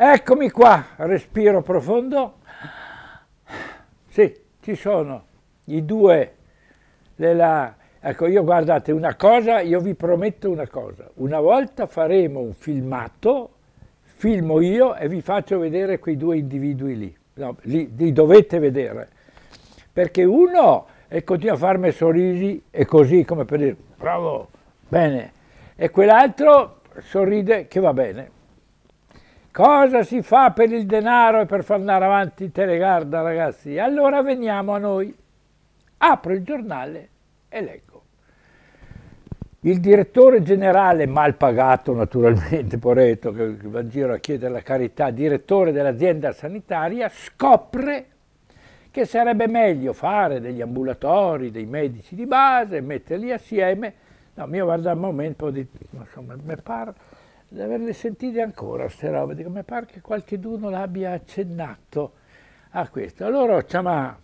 Eccomi qua, respiro profondo. Sì, ci sono i due della... Ecco, io guardate, una cosa, io vi prometto una cosa. Una volta faremo un filmato, filmo io e vi faccio vedere quei due individui lì. No, li, li dovete vedere. Perché uno e continua a farmi sorrisi e così come per dire bravo, bene. E quell'altro sorride che va bene. Cosa si fa per il denaro e per far andare avanti Telegarda, ragazzi? Allora veniamo a noi. Apro il giornale e leggo. Il direttore generale, mal pagato naturalmente, Poreto, che va in giro a chiedere la carità, direttore dell'azienda sanitaria, scopre che sarebbe meglio fare degli ambulatori, dei medici di base, metterli assieme. No, mio guarda al momento, di, insomma, mi pare di averle sentite ancora queste robe, dico, mi pare che qualcheduno l'abbia accennato a questo. Allora chiama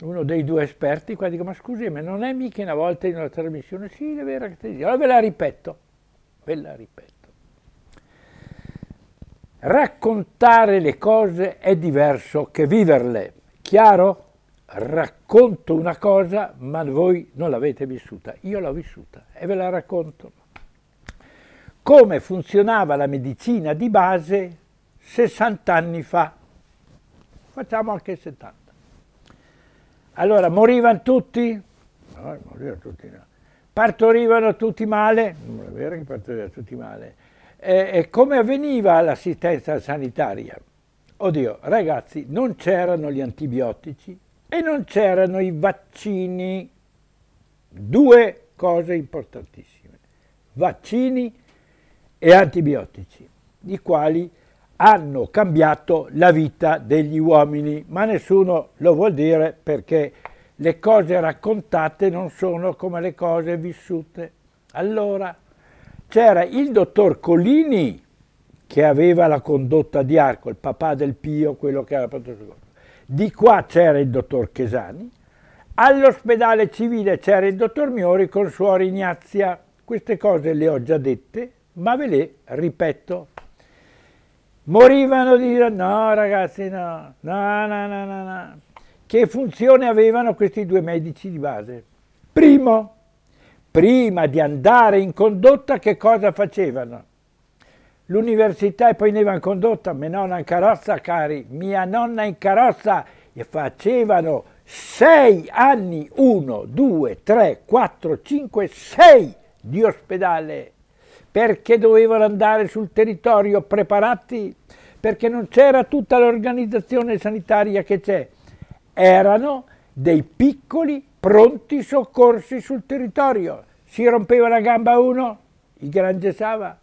uno dei due esperti qua, dico, ma scusi, ma non è mica una volta in una trasmissione? Sì, è vero che te dico. Allora ve la ripeto, ve la ripeto. Raccontare le cose è diverso che viverle, chiaro? Racconto una cosa, ma voi non l'avete vissuta. Io l'ho vissuta e ve la racconto come funzionava la medicina di base 60 anni fa. Facciamo anche 70. Allora, morivano tutti? No, morivano tutti no. Partorivano tutti male? Non è vero che partorivano tutti male. E, e come avveniva l'assistenza sanitaria? Oddio, ragazzi, non c'erano gli antibiotici e non c'erano i vaccini. Due cose importantissime. Vaccini e antibiotici, i quali hanno cambiato la vita degli uomini, ma nessuno lo vuol dire perché le cose raccontate non sono come le cose vissute. Allora, c'era il dottor Collini che aveva la condotta di Arco, il papà del Pio, quello che era protocollo. Di qua c'era il dottor Chesani, all'ospedale civile c'era il dottor Miori con suor Ignazia. Queste cose le ho già dette, ma ve le ripeto. Morivano di dire no ragazzi no, no, no, no, no, no. Che funzione avevano questi due medici di base? Primo, prima di andare in condotta che cosa facevano? L'università e poi ne in condotta, mia nonna in carrozza cari, mia nonna in carrozza e facevano sei anni, uno, due, tre, quattro, cinque, sei di ospedale perché dovevano andare sul territorio preparati, perché non c'era tutta l'organizzazione sanitaria che c'è. Erano dei piccoli pronti soccorsi sul territorio. Si rompeva la gamba uno, i che l'angessava,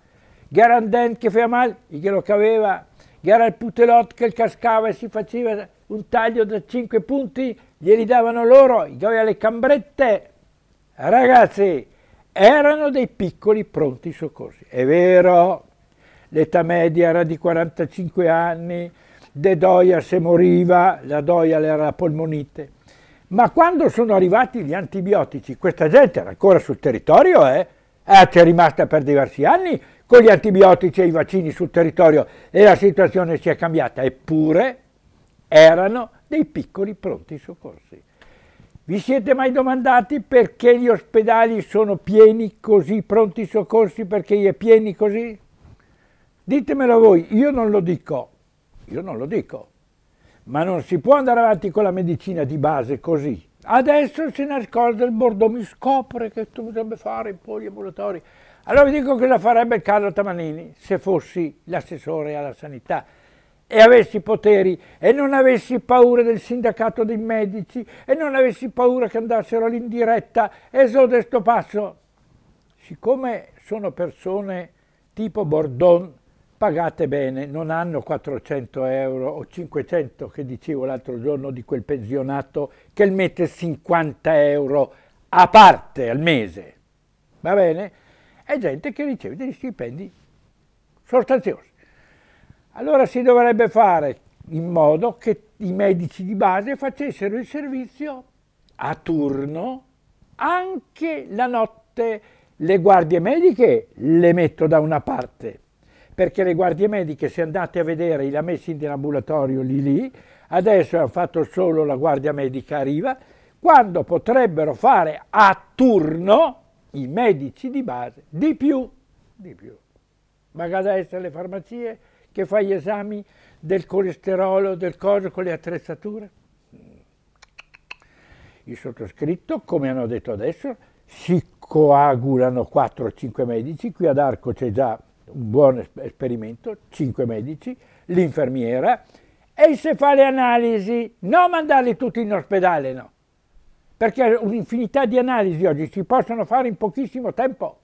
Garanden che faceva male, i che lo caveva, Gara il putelot che cascava e si faceva un taglio da 5 punti, glieli davano loro, gli che aveva le cambrette. Ragazzi, erano dei piccoli pronti soccorsi. È vero, l'età media era di 45 anni, De Doia se moriva, la Doia era la polmonite. Ma quando sono arrivati gli antibiotici, questa gente era ancora sul territorio, eh? eh c'è rimasta per diversi anni con gli antibiotici e i vaccini sul territorio e la situazione si è cambiata, eppure erano dei piccoli pronti soccorsi. Vi siete mai domandati perché gli ospedali sono pieni così, pronti soccorsi perché gli è pieni così? Ditemelo voi, io non lo dico, io non lo dico, ma non si può andare avanti con la medicina di base così. Adesso si nasconde il bordo, mi scopre che tu dovrebbe fare poi gli ambulatori. Allora vi dico cosa farebbe Carlo Tamanini se fossi l'assessore alla sanità e avessi poteri e non avessi paura del sindacato dei medici e non avessi paura che andassero all'indiretta e so questo passo. Siccome sono persone tipo Bordon, pagate bene, non hanno 400 euro o 500 che dicevo l'altro giorno di quel pensionato che mette 50 euro a parte al mese, va bene? È gente che riceve degli stipendi sostanziosi. Allora si dovrebbe fare in modo che i medici di base facessero il servizio a turno anche la notte. Le guardie mediche le metto da una parte, perché le guardie mediche, se andate a vedere i messi in ambulatorio lì lì, adesso hanno fatto solo la guardia medica arriva, quando potrebbero fare a turno i medici di base di più, di più. Magari adesso le farmacie che fa gli esami del colesterolo, del coso con le attrezzature? Il sottoscritto, come hanno detto adesso, si coagulano 4-5 medici, qui ad Arco c'è già un buon esperimento, 5 medici, l'infermiera, e se fa le analisi, non mandarli tutti in ospedale, no, perché un'infinità di analisi oggi si possono fare in pochissimo tempo.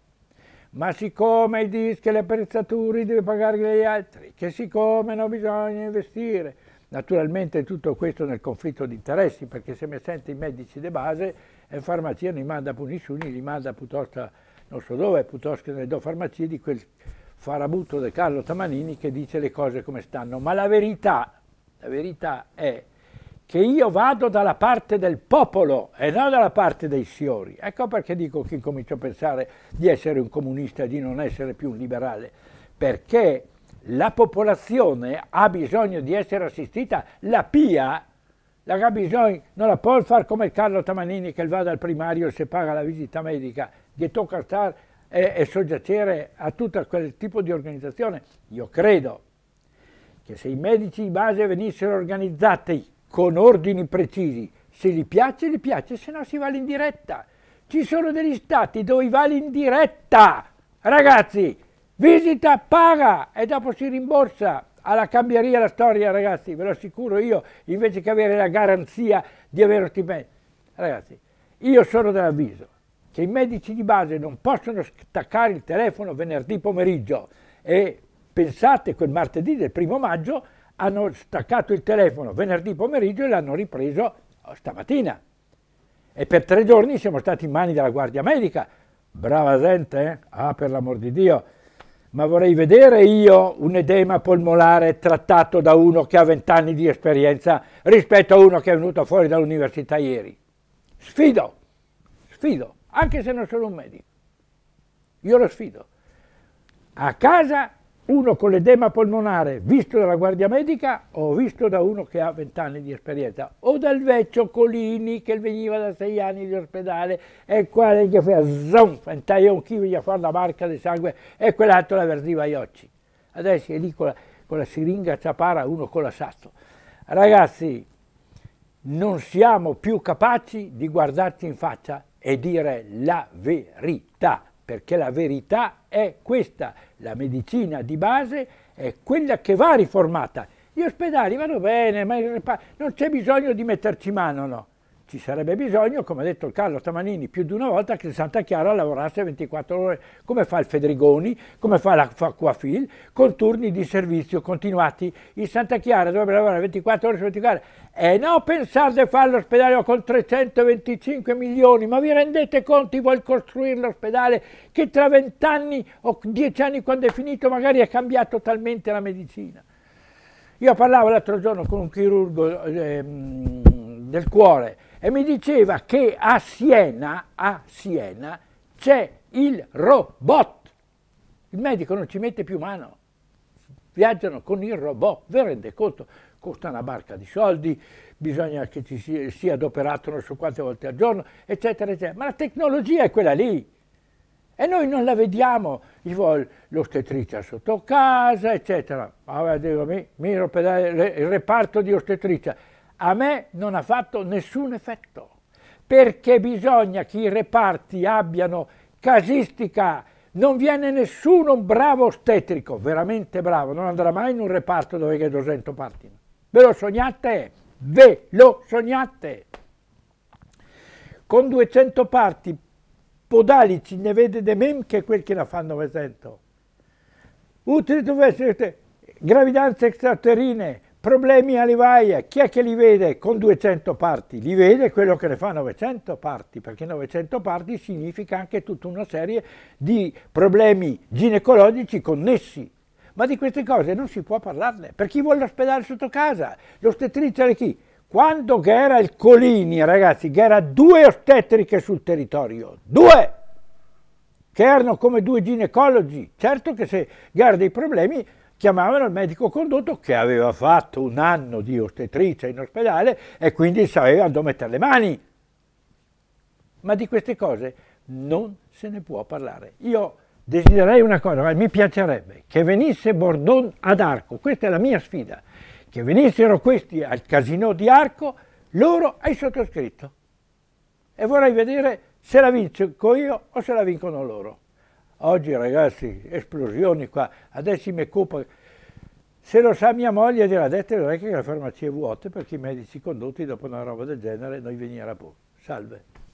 Ma siccome i dischi e le attrezzature deve pagare gli altri, che siccome non bisogna investire, Naturalmente tutto questo nel conflitto di interessi, perché se mi sente i medici di base e eh, farmacia non li manda più nessuno, li manda piuttosto non so dove, piuttosto che nelle do farmacie di quel farabutto di Carlo Tamanini che dice le cose come stanno. Ma la verità, la verità è che io vado dalla parte del popolo e non dalla parte dei fiori. Ecco perché dico che comincio a pensare di essere un comunista e di non essere più un liberale, perché la popolazione ha bisogno di essere assistita, la PIA la ha bisogno, non la può fare come Carlo Tamanini che va dal primario e si paga la visita medica, gli tocca stare e, e soggiacere a tutto quel tipo di organizzazione. Io credo che se i medici di base venissero organizzati con ordini precisi. Se gli piace, gli piace, se no si va in diretta. Ci sono degli stati dove va in diretta. Ragazzi, visita, paga e dopo si rimborsa. Alla cambieria la storia, ragazzi, ve lo assicuro io, invece che avere la garanzia di avere stipendio. Ragazzi, io sono dell'avviso che i medici di base non possono staccare il telefono venerdì pomeriggio e pensate quel martedì del primo maggio hanno staccato il telefono venerdì pomeriggio e l'hanno ripreso oh, stamattina. E per tre giorni siamo stati in mani della Guardia Medica. Brava gente, eh? ah per l'amor di Dio, ma vorrei vedere io un edema polmolare trattato da uno che ha vent'anni di esperienza rispetto a uno che è venuto fuori dall'università ieri. Sfido, sfido, anche se non sono un medico. Io lo sfido. A casa uno con l'edema polmonare visto dalla guardia medica o visto da uno che ha vent'anni di esperienza o dal vecchio Colini che veniva da sei anni di ospedale e quale gli fa zon, un chi gli fa la barca di sangue e quell'altro la verdiva agli occhi. Adesso è lì con la, con la siringa ciapara, uno con la sasso. Ragazzi, non siamo più capaci di guardarci in faccia e dire la verità perché la verità è questa, la medicina di base è quella che va riformata. Gli ospedali vanno bene, ma non c'è bisogno di metterci mano, no ci sarebbe bisogno, come ha detto Carlo Tamanini più di una volta, che Santa Chiara lavorasse 24 ore, come fa il Fedrigoni, come fa la Coafil, con turni di servizio continuati. Il Santa Chiara dovrebbe lavorare 24 ore su 24 ore. E eh non pensare di fare l'ospedale con 325 milioni, ma vi rendete conto, vuoi costruire l'ospedale che tra 20 anni o 10 anni quando è finito magari è cambiato talmente la medicina. Io parlavo l'altro giorno con un chirurgo eh, del cuore, e mi diceva che a Siena, a Siena c'è il robot. Il medico non ci mette più mano, viaggiano con il robot, vi rende conto? Costa una barca di soldi, bisogna che ci sia, sia adoperato non so quante volte al giorno, eccetera, eccetera. Ma la tecnologia è quella lì. E noi non la vediamo, l'ostetricia sotto casa, eccetera. Ah, mi, mi il reparto di ostetricia a me non ha fatto nessun effetto, perché bisogna che i reparti abbiano casistica, non viene nessuno bravo ostetrico, veramente bravo, non andrà mai in un reparto dove c'è 200 parti. Ve lo sognate? Ve lo sognate? Con 200 parti podalici ne vede de che quel che la fanno 900. Utili dovessero gravidanze extraterrine, Problemi a Livaia, chi è che li vede con 200 parti? Li vede quello che ne fa 900 parti, perché 900 parti significa anche tutta una serie di problemi ginecologici connessi. Ma di queste cose non si può parlarne. Per chi vuole l'ospedale sotto casa, l'ostetrice di chi? Quando che era il Colini, ragazzi, che era due ostetriche sul territorio, due! che erano come due ginecologi. Certo che se Ghera dei problemi chiamavano il medico condotto che aveva fatto un anno di ostetricia in ospedale e quindi sapeva dove mettere le mani. Ma di queste cose non se ne può parlare. Io desidererei una cosa, ma mi piacerebbe che venisse Bordon ad Arco, questa è la mia sfida, che venissero questi al casino di Arco, loro ai sottoscritto. E vorrei vedere se la vinco io o se la vincono loro. Oggi ragazzi, esplosioni qua, adesso mi occupo. Se lo sa mia moglie gliela detta non è che le farmacie vuote perché i medici condotti dopo una roba del genere noi venire a poco. Salve.